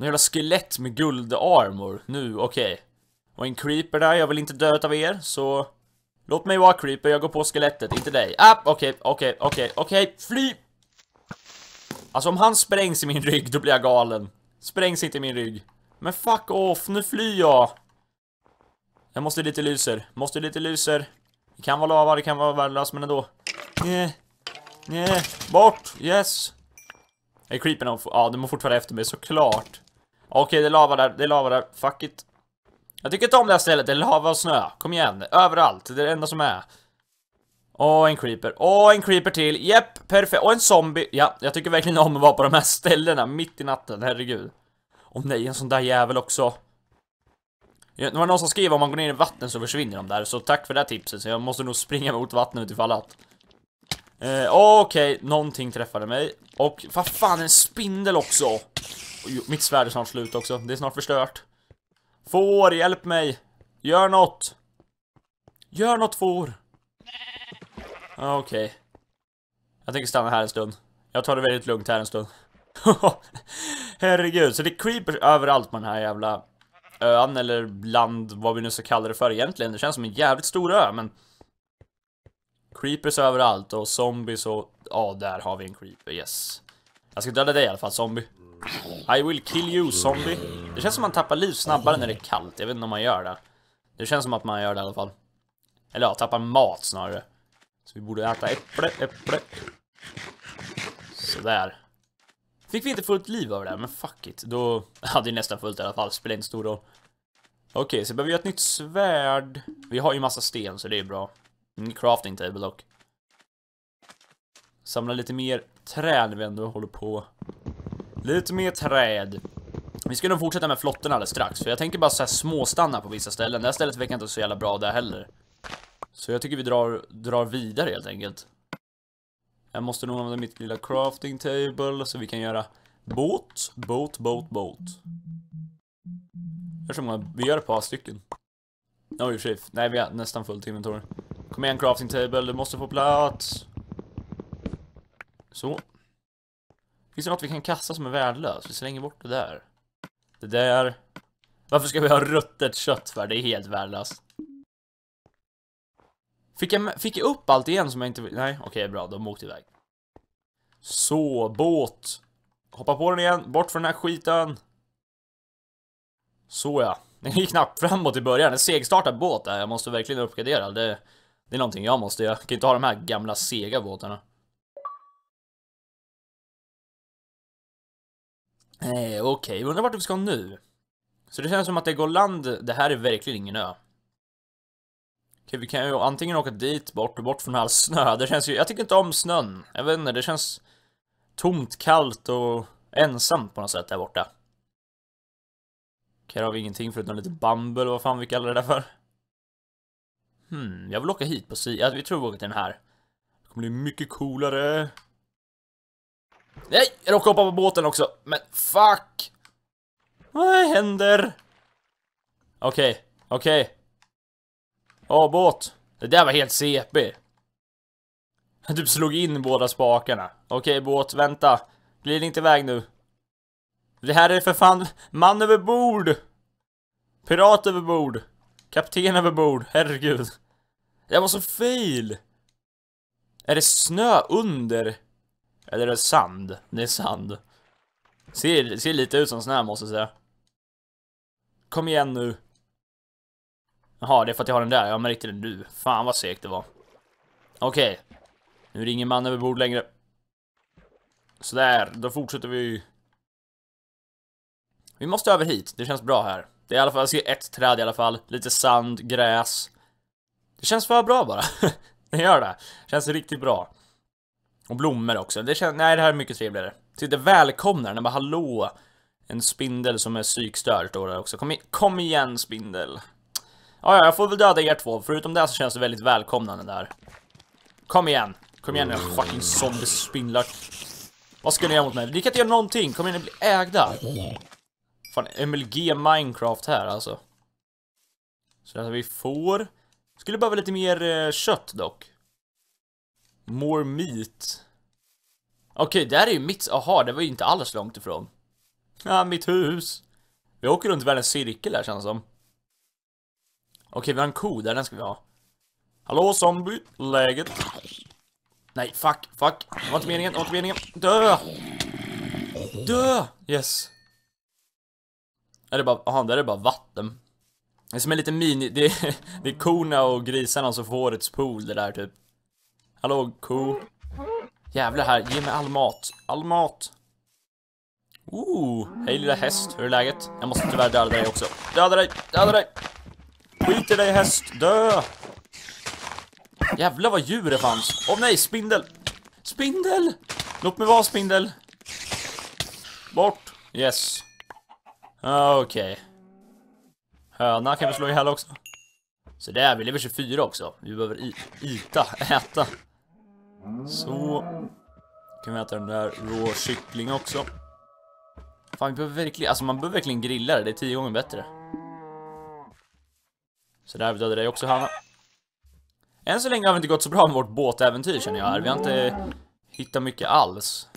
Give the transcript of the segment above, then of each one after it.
Någon jävla skelett med guldarmor. Nu, okej. Okay. Och en creeper där, jag vill inte dö av er, så... Låt mig vara creeper, jag går på skelettet, inte dig. Ah, okej, okay, okej, okay, okej, okay, okej, fly! Alltså om han sprängs i min rygg, då blir jag galen. Sprängs inte i min rygg. Men fuck off, nu flyr jag! Jag måste lite lyser, måste lite lyser. Det kan vara lava, det kan vara värdelöst, men ändå. Nej. Eh, Nej, eh, bort! Yes! Är creepen Ja, de är fortfarande efter mig, såklart. Okej, okay, det är lava där, det är lava där, fuck it. Jag tycker inte om det här stället, det är lava och snö. Kom igen, överallt, det är det enda som är. Åh, en creeper. Åh, en creeper till. Jepp, perfekt. Och en zombie. Ja, jag tycker verkligen om att vara på de här ställena mitt i natten, herregud. Åh nej, en sån där jävel också. Det var någon som skrev om man går ner i vatten så försvinner de där, så tack för det tipset. Så jag måste nog springa mot vattnet ifall att. Eh, Okej, okay. någonting träffade mig. Och vad fan, en spindel också! Mitt svärd är snart slut också, det är snart förstört. Får, hjälp mig! Gör något! Gör något får! Okej. Okay. Jag tänker stanna här en stund. Jag tar det väldigt lugnt här en stund. Herregud, så det är creepers överallt på den här jävla ön, eller land, vad vi nu ska kalla det för egentligen. Det känns som en jävligt stor ö, men... Creepers överallt och zombies och... Ja, där har vi en creeper, yes. Jag ska döda dig i alla fall, zombie. I will kill you, zombie. Det känns som man tappar liv snabbare när det är kallt. Jag vet inte om man gör det. Det känns som att man gör det i alla fall. Eller ja, tappar mat snarare. Så vi borde äta äpple, äpple. Sådär. Fick vi inte fullt liv av det här, men fuck it. Då hade ja, vi nästan fullt i alla fall. Spelar inte stor roll. Okej, okay, så behöver vi ett nytt svärd. Vi har ju massa sten, så det är bra. Crafting table dock. Samla lite mer träd vi ändå håller på. Lite mer träd. Vi ska nog fortsätta med flottorna alldeles strax. För jag tänker bara så här småstanna på vissa ställen. Det här stället verkar inte så jävla bra där heller. Så jag tycker vi drar, drar vidare helt enkelt. Jag måste nog använda mitt lilla crafting table så vi kan göra båt, båt, båt, båt. Jag tror många, vi gör ett par stycken. Oj, no, i Nej, vi har nästan fullt inventory. Kom igen crafting table, du måste få plats. Så. Finns det något vi kan kasta som är värdelöst? Vi slänger bort det där. Det där. Varför ska vi ha ruttet kött för? Det är helt värdelöst. Fick jag, fick jag upp allt igen som jag inte... vill? Nej, okej okay, bra. De åkte iväg. Så, båt. Hoppa på den igen. Bort från den här skiten. Så ja. Den gick knappt framåt i början. En segstartad båt där. Jag måste verkligen uppgradera. Det, det är någonting jag måste göra. Jag kan inte ha de här gamla sega båtarna. Eh, Okej, okay. undrar vart vi ska nu? Så det känns som att det går land, det här är verkligen ingen ö. Okay, vi kan ju antingen åka dit, bort och bort från all snö. Det känns ju, jag tycker inte om snön. Jag vet inte, det känns tomt, kallt och ensamt på något sätt där borta. Här har vi ingenting förutom lite bumble, vad fan vi kallar det där för. Hmm, jag vill åka hit på Si... Ja, vi tror vi åker till den här. Det kommer bli mycket coolare. Nej, jag råkade hoppa på båten också. Men fuck! Vad händer? Okej, okay, okej. Okay. båt Det där var helt CP. Jag typ slog in båda spakarna. Okej okay, båt, vänta. Glid inte iväg nu. Det här är för fan man över bord! Pirat över bord! Kapten över bord, herregud. Jag var så fel! Är det snö under? Eller är det sand? Det är sand. Ser, ser lite ut som sån här måste jag säga. Kom igen nu. Jaha, det är för att jag har den där. Jag märkte den nu. Fan vad segt det var. Okej. Okay. Nu är det ingen man över bord längre. Sådär, då fortsätter vi. Vi måste över hit. Det känns bra här. Det är i alla fall, jag ser ett träd i alla fall. Lite sand, gräs. Det känns för bra bara. det gör det. det. Känns riktigt bra. Och blommor också. Det känns, nej, det här är mycket trevligare. Tyckte välkomnar, den bara hallå! En spindel som är psykstörd står där också. Kom, i, kom igen spindel! Ja, ja, jag får väl döda er två. Förutom det så känns det väldigt välkomnande där. Kom igen! Kom igen era fucking zombie-spindlar. Vad ska ni göra mot mig? Ni kan inte göra någonting! Kom igen, ni blir ägda! Fan, MLG Minecraft här alltså. Så alltså, vi får... Skulle behöva lite mer eh, kött dock. More meat. Okej, okay, där är ju mitt... Aha, det var ju inte alls långt ifrån. Ja, mitt hus. Vi åker runt världens cirkel här känns det som. Okej, okay, vi har en ko där, den ska vi ha. Hallå zombie, läget? Nej, fuck, fuck. Det var inte meningen, det var inte meningen. Dö! Dö! Yes. Är det bara, aha, där är det bara vatten. Det är som en liten mini, det är, det är korna och grisarna som får årets pool det där typ. Hallå, ko. Jävlar här, ge mig all mat. All mat. Ooh, hej lilla häst, hur är läget? Jag måste tyvärr döda dig också. Döda dig, döda dig! Skit i dig häst, dö! Jävlar vad djur det fanns. Åh oh, nej, spindel! Spindel! Låt mig vara spindel! Bort! Yes. Okej. Okay. Höna kan vi slå ihjäl också. Så där, vi lever 24 också. Vi behöver yta, äta. Så. Kan vi äta den där rå kyckling också. Fan, vi behöver verkligen, alltså man behöver verkligen grilla det, det är tio gånger bättre. Så där vi dödade dig också Hanna. Än så länge har vi inte gått så bra med vårt båtäventyr känner jag här. Vi har inte hittat mycket alls.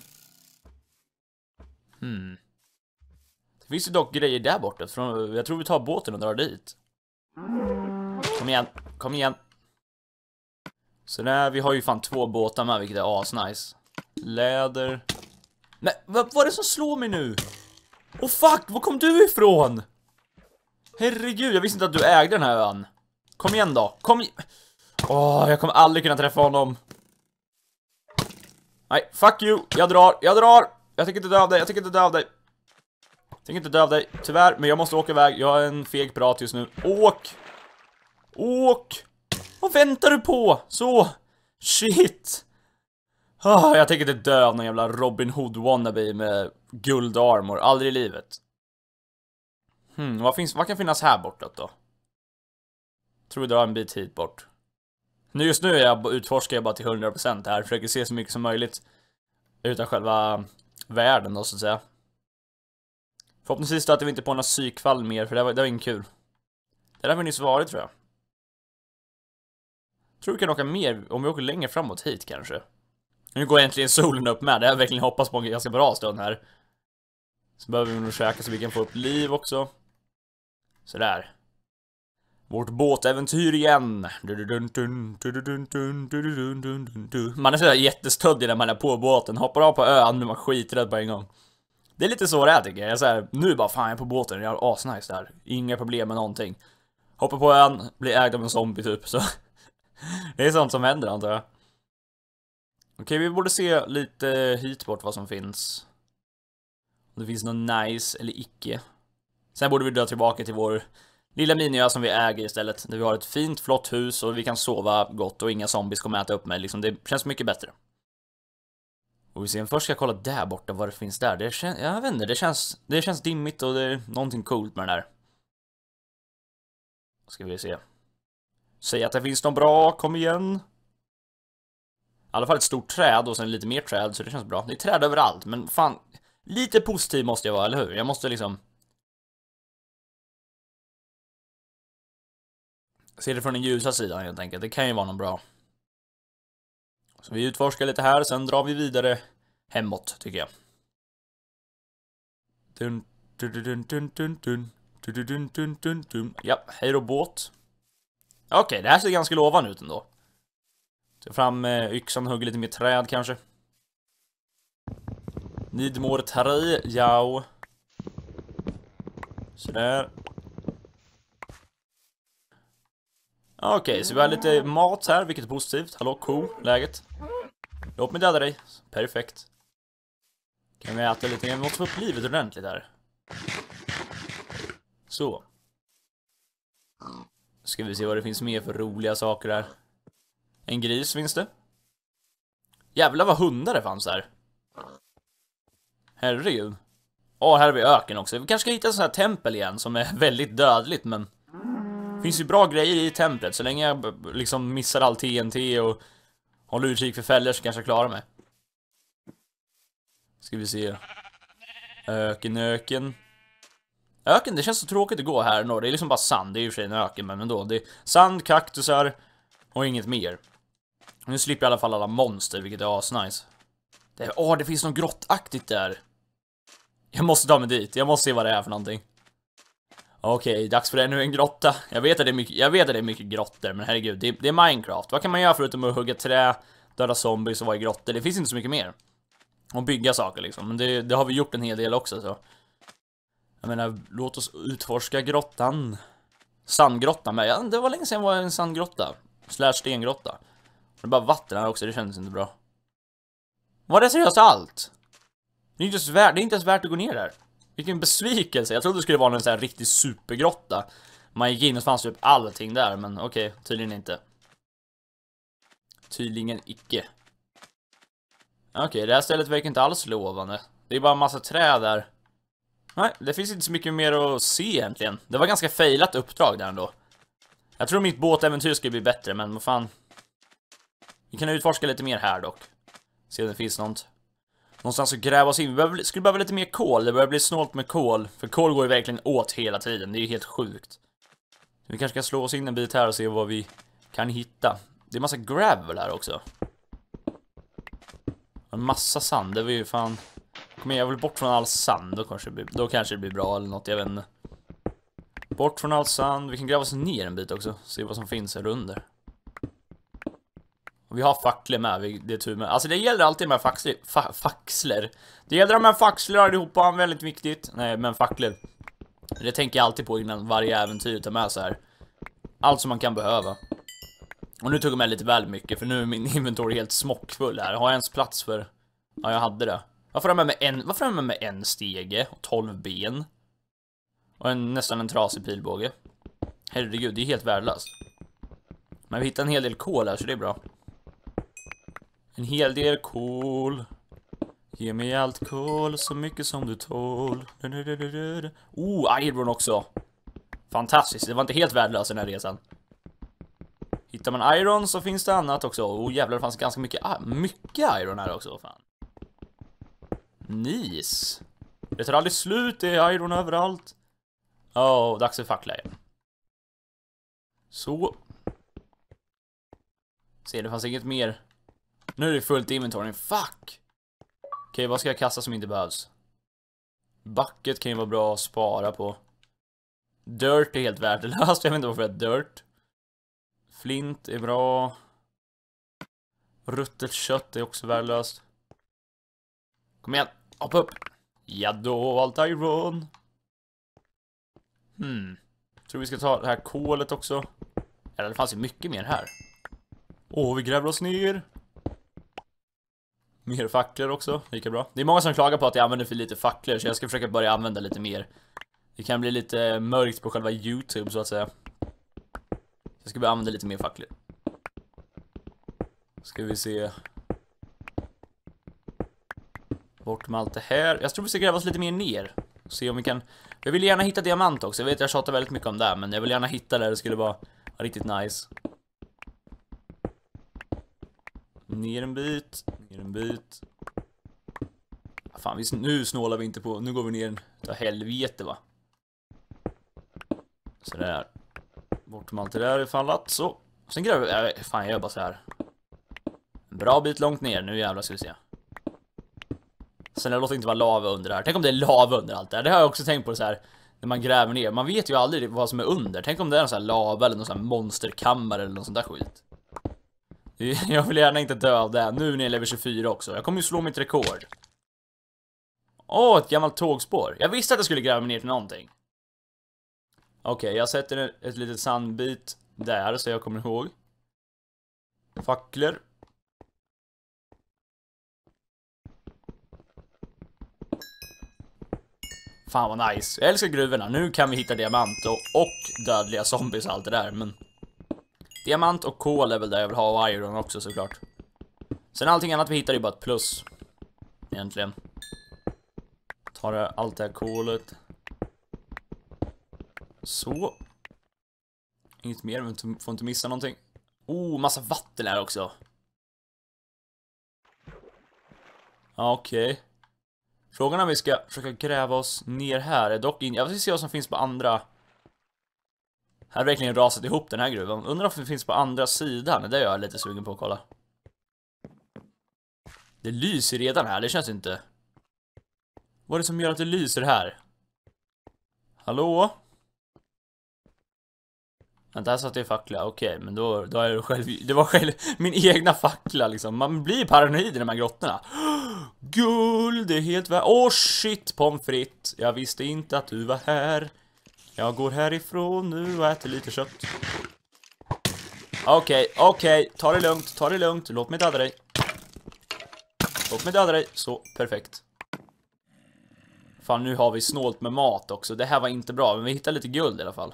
Hmm. Det finns ju dock grejer där borta. jag tror vi tar båten och drar dit. Kom igen, kom igen. Så nej, vi har ju fan två båtar med, vilket är asnice. Läder. Nej, vad var det som slår mig nu? oh, fuck, var kom du ifrån? Herregud, jag visste inte att du ägde den här ön. Kom igen då, kom Åh, oh, jag kommer aldrig kunna träffa honom. Nej, fuck you, jag drar, jag drar! Jag tänker inte dö dig, jag tänker inte dö dig. Jag tänker inte dö dig, tyvärr, men jag måste åka iväg. Jag är en feg prat just nu. Åk! Åk! Vad väntar du på? Så! Shit! Oh, jag tänker inte dö av någon jävla Robin Hood wannabe med guldarmor, aldrig i livet. Hmm, vad, finns, vad kan finnas här bortåt då? Tror vi drar en bit hit bort. Nu just nu är jag, utforskar jag bara till 100% här, försöker se så mycket som möjligt. Utan själva världen då så att säga. Förhoppningsvis stöter vi inte på några psykfall mer, för det var, det var inget kul. Det där har vi nyss varit tror jag. Tror vi kan åka mer om vi åker längre framåt hit kanske. Nu går äntligen solen upp med, det har jag verkligen hoppats på en ganska bra stund här. Så behöver vi nog käka så vi kan få upp liv också. Sådär. Vårt båtäventyr igen! Man är sådär jättestöddig när man är på båten, hoppar av på ön och man är skiträdd på en gång. Det är lite så det är tycker jag, jag är såhär, nu bara fan jag är på båten, jag har asnice där. Inga problem med någonting. Hoppar på ön, blir ägd av en zombie typ, så det är sånt som händer antar jag. Okej, vi borde se lite hit bort vad som finns. Om det finns något nice eller icke. Sen borde vi dra tillbaka till vår lilla miniö som vi äger istället. Där vi har ett fint, flott hus och vi kan sova gott och inga zombies kommer äta upp mig. Liksom, det känns mycket bättre. Och vi ser, först ska jag kolla där borta vad det finns där. Det känns, jag vet inte, det känns, det känns dimmigt och det är någonting coolt med den här. Ska vi se. Säg att det finns någon bra, kom igen. I alla fall ett stort träd och sen lite mer träd, så det känns bra. Det är träd överallt, men fan. Lite positiv måste jag vara, eller hur? Jag måste liksom... Se det från den ljusa sidan helt enkelt, det kan ju vara någon bra. Så vi utforskar lite här, sen drar vi vidare hemåt, tycker jag. Dun, dun, Ja, hej då båt. Okej, okay, det här ser ganska lovande ut ändå. Ta fram eh, yxan, hugger lite mer träd kanske. Need more tree, jao. Sådär. Okej, okay, så vi har lite mat här, vilket är positivt. Hallå, ko, läget? Låt mig döda dig. Perfekt. Kan vi äta lite grann? Vi måste få upp livet ordentligt här. Så. Ska vi se vad det finns mer för roliga saker här. En gris finns det. Jävlar vad hundar det fanns här! Herregud. Ja, här har vi öken också. Vi kanske ska hitta en sån här tempel igen som är väldigt dödligt, men... Det finns ju bra grejer i templet, så länge jag liksom missar all TNT och håller utkik för fällor så kanske jag klarar mig. Ska vi se. Öken, öken. Öken, det känns så tråkigt att gå här norr. Det är liksom bara sand. Det är ju för sig en öken, men ändå. Det är sand, kaktusar och inget mer. Nu slipper jag i alla fall alla monster, vilket är asnice. Det, åh, det finns något grottaktigt där. Jag måste ta mig dit. Jag måste se vad det är för någonting. Okej, okay, dags för ännu en grotta. Jag vet att det är mycket, jag vet att det är mycket grottor, men herregud, det, det, är Minecraft. Vad kan man göra förutom att hugga trä, döda zombies och vara i grottor? Det finns inte så mycket mer. Och bygga saker liksom, men det, det har vi gjort en hel del också så. Jag menar, låt oss utforska grottan. Sandgrottan, med. Ja, det var länge sedan jag var i en sandgrotta. Slash stengrotta. Det är bara vatten här också, det kändes inte bra. Var det seriöst allt? Det är, inte ens värt, det är inte ens värt att gå ner där. Vilken besvikelse. Jag trodde det skulle vara en sån här riktig supergrotta. Man gick in och fanns typ allting där, men okej, okay, tydligen inte. Tydligen icke. Okej, okay, det här stället verkar inte alls lovande. Det är bara en massa träd där. Nej, det finns inte så mycket mer att se egentligen. Det var ganska failat uppdrag där ändå. Jag tror mitt båtäventyr skulle bli bättre, men vad fan. Vi kan utforska lite mer här dock. Se om det finns något. Någonstans att gräva oss in. Vi behöver, skulle behöva lite mer kol. Det börjar bli snålt med kol. För kol går ju verkligen åt hela tiden. Det är ju helt sjukt. Vi kanske kan slå oss in en bit här och se vad vi kan hitta. Det är massa gravel här också. En massa sand. Det var ju fan... Kom jag vill bort från all sand. Då kanske, blir, då kanske det blir bra eller något, jag vet inte. Bort från all sand. Vi kan gräva oss ner en bit också. Se vad som finns här under. Och vi har facklor med, det är tur med. Alltså det gäller alltid med faxler. Fa faxler. Det gäller med faxler allihopa, väldigt viktigt. Nej, men facklor. Det tänker jag alltid på innan varje äventyr tar med så här. Allt som man kan behöva. Och nu tog jag med lite väl mycket, för nu är min inventory helt smockfull här. Har jag ens plats för... Ja, jag hade det. Varför har man med en, varför har man med en stege och tolv ben? Och en, nästan en trasig pilbåge. Herregud, det är helt värdelöst. Men vi hittar en hel del kol här, så det är bra. En hel del kol. Ge mig allt kol, så mycket som du tål. oh, Iron också! Fantastiskt, det var inte helt värdelöst den här resan. Hittar man Iron så finns det annat också. Oh jävlar, det fanns ganska mycket, ah, mycket Iron här också, fan. Nis. Det tar aldrig slut, det är iron överallt. Åh, oh, dags för fackla igen. Så. Se, det fanns inget mer. Nu är det fullt i fuck! Okej, okay, vad ska jag kasta som inte behövs? Bucket kan ju vara bra att spara på. Dirt är helt värdelöst, jag vet inte varför jag är dirt. Flint är bra. Ruttet kött är också värdelöst. Kom igen! Hoppa upp. Ja då, iron! Hmm. Tror vi ska ta det här kolet också. Eller det fanns ju mycket mer här. Åh, oh, vi gräver oss ner. Mer facklor också, lika bra. Det är många som klagar på att jag använder för lite facklor, så jag ska försöka börja använda lite mer. Det kan bli lite mörkt på själva YouTube, så att säga. Jag ska börja använda lite mer facklor. Ska vi se... Bort med allt det här. Jag tror vi ska gräva oss lite mer ner. Se om vi kan... Jag vill gärna hitta diamant också. Jag vet jag tjatar väldigt mycket om det, men jag vill gärna hitta det. Det skulle vara riktigt nice. Ner en bit, ner en bit. Ah, fan, nu snålar vi inte på. Nu går vi ner ta helvete va. Sådär. Bort med allt det där ifallat, så. Sen gräver vi... Äh, fan, jag gör bara så här. En bra bit långt ner, nu jävlar ska vi se. Sen det låter inte vara lava under det här. Tänk om det är lava under allt det här. Det har jag också tänkt på så här. När man gräver ner, man vet ju aldrig vad som är under. Tänk om det är någon sån här lava eller någon sån här monsterkammare eller någon sån där skit. Jag vill gärna inte dö av det, nu när jag lever 24 också. Jag kommer ju slå mitt rekord. Åh, oh, ett gammalt tågspår. Jag visste att jag skulle gräva mig ner till någonting. Okej, okay, jag sätter ett litet sandbit där, så jag kommer ihåg. Facklor. Fan vad nice. Jag älskar gruvorna. Nu kan vi hitta diamant och, och dödliga zombies och allt det där, men... Diamant och kol är väl där jag vill ha och iron också såklart. Sen allting annat vi hittar är bara ett plus. Egentligen. Tar allt det här kolet. Så. Inget mer, vi får inte missa någonting. Oh, massa vatten här också. Okej. Okay. Frågan om vi ska försöka gräva oss ner här, är dock in... Jag vill se vad som finns på andra... Här har verkligen rasat ihop den här gruvan. Undrar om det finns på andra sidan, det är jag lite sugen på att kolla. Det lyser redan här, det känns inte... Vad är det som gör att det lyser här? Hallå? Vänta, här satt jag fackla, okej, men då, då är det själv, det var själv min egna fackla liksom. Man blir paranoid i de här grottorna. Guld, det är helt värt. Åh oh, shit, pommes frites. Jag visste inte att du var här. Jag går härifrån nu och äter lite kött. Okej, okay, okej, okay. ta det lugnt, ta det lugnt, låt mig döda dig. Låt mig döda dig, så, perfekt. Fan, nu har vi snålt med mat också, det här var inte bra, men vi hittar lite guld i alla fall.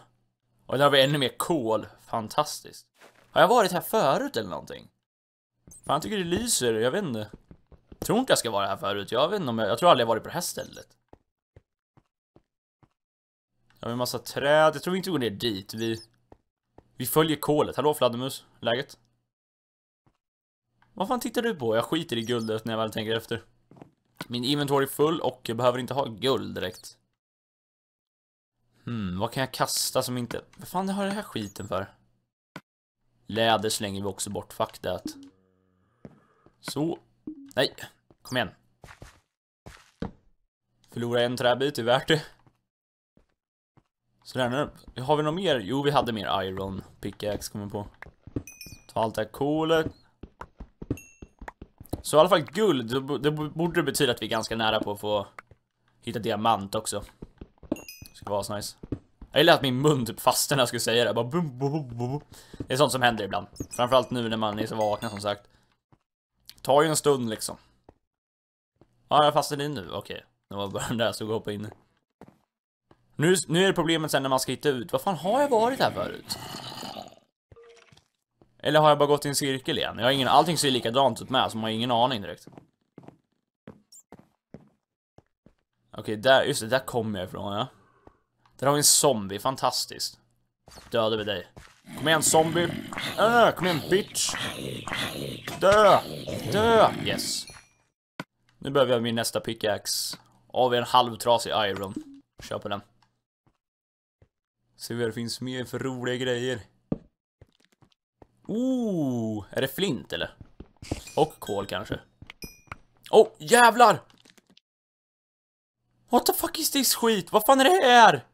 Och där har vi ännu mer kol. Fantastiskt. Har jag varit här förut eller någonting? Fan, jag tycker det lyser. Jag vet inte. Jag tror inte jag ska vara här förut. Jag vet inte om jag... Jag tror aldrig jag varit på det här stället. Jag har en massa träd. Jag tror vi inte går ner dit. Vi... Vi följer kolet. Hallå fladdermus. Läget? Vad fan tittar du på? Jag skiter i guldet när jag väl tänker efter. Min inventory är full och jag behöver inte ha guld direkt. Hmm, vad kan jag kasta som inte... Vad fan har det här skiten för? Läder slänger vi också bort, fuck that. Så. Nej, kom igen. Förlora en träbit, det är värt det. Sådär nu. Har vi något mer? Jo, vi hade mer iron pickaxe, kommer på. Ta allt det här kolet. Så i alla fall guld, det borde betyda att vi är ganska nära på att få hitta diamant också. Det var asnice. Jag gillar att min mun typ fastnar när jag skulle säga det. Bara bum, bum, bum, Det är sånt som händer ibland. Framförallt nu när man är så vakna som sagt. Tar ju en stund liksom. Ja, jag fastnade in nu. Okej. Det var bara den där jag stod och hoppade in. Nu, nu är det problemet sen när man ska hitta ut. Vad fan har jag varit här förut? Eller har jag bara gått i en cirkel igen? Jag har ingen, allting ser likadant ut med, så man har ingen aning direkt. Okej, där, just det, där kommer jag ifrån, ja. Där har vi en zombie, fantastiskt. Dödar vi dig. Kom igen zombie! Äh, kom igen bitch! Dö! Dö! Yes. Nu behöver jag min nästa pickaxe. Av en halvtrasig iron. Kör på den. Se vad det finns mer för roliga grejer. Oh, är det flint eller? Och kol kanske. Oh, jävlar! What the fuck is this skit? Vad fan är det här?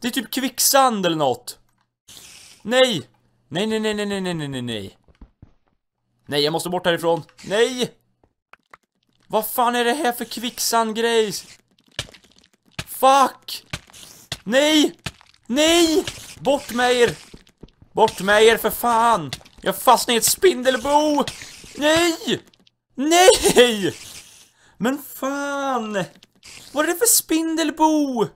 Det är typ kvicksand eller nåt. Nej! Nej, nej, nej, nej, nej, nej, nej, nej. Nej, jag måste bort härifrån. Nej! Vad fan är det här för kvicksandgrejs? Fuck! Nej! Nej! Bort med er! Bort med er för fan! Jag fastnar i ett spindelbo! Nej! Nej! Men fan! Vad är det för spindelbo?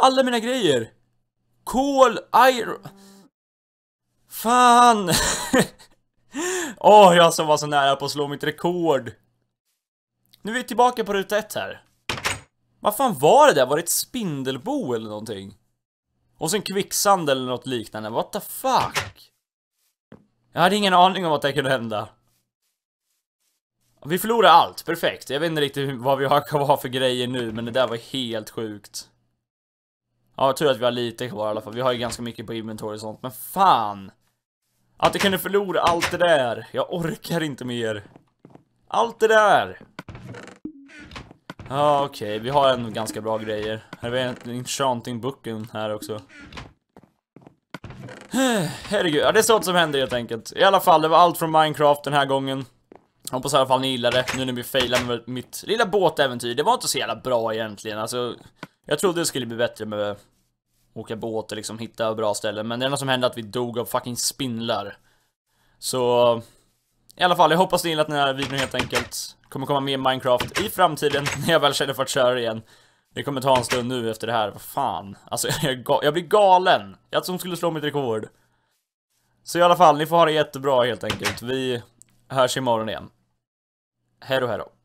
Alla mina grejer! Kol, iron... Fan! Åh, oh, jag som var så nära på att slå mitt rekord! Nu är vi tillbaka på ruta ett här. Vad fan var det där? Var det ett spindelbo eller någonting? Och sen kvicksand eller något liknande, what the fuck? Jag hade ingen aning om att det kunde hända. Vi förlorar allt, perfekt. Jag vet inte riktigt vad vi har kvar för grejer nu, men det där var helt sjukt. Ja, tur att vi har lite kvar i alla fall. Vi har ju ganska mycket på inventory och sånt, men fan! Att jag kunde förlora allt det där. Jag orkar inte mer. Allt det där! Ja, okej. Okay. Vi har en ganska bra grejer. Här är en enchanting booken här också. Herregud, ja det är sånt som händer helt enkelt. I alla fall, det var allt från Minecraft den här gången. Hoppas i alla fall ni gillade, det, nu när vi failade med mitt lilla båtäventyr. Det var inte så jävla bra egentligen, alltså... Jag trodde det skulle bli bättre med åka båt och liksom hitta bra ställen, men det enda som hände att vi dog av fucking spindlar. Så... I alla fall, jag hoppas ni gillat den här videon helt enkelt. Kommer komma med Minecraft i framtiden, när jag väl känner för att köra igen. Det kommer ta en stund nu efter det här, vad fan. Alltså jag, jag blir galen! Jag som skulle slå mitt rekord. Så i alla fall, ni får ha det jättebra helt enkelt. Vi hörs imorgon igen. Hej då, hej då.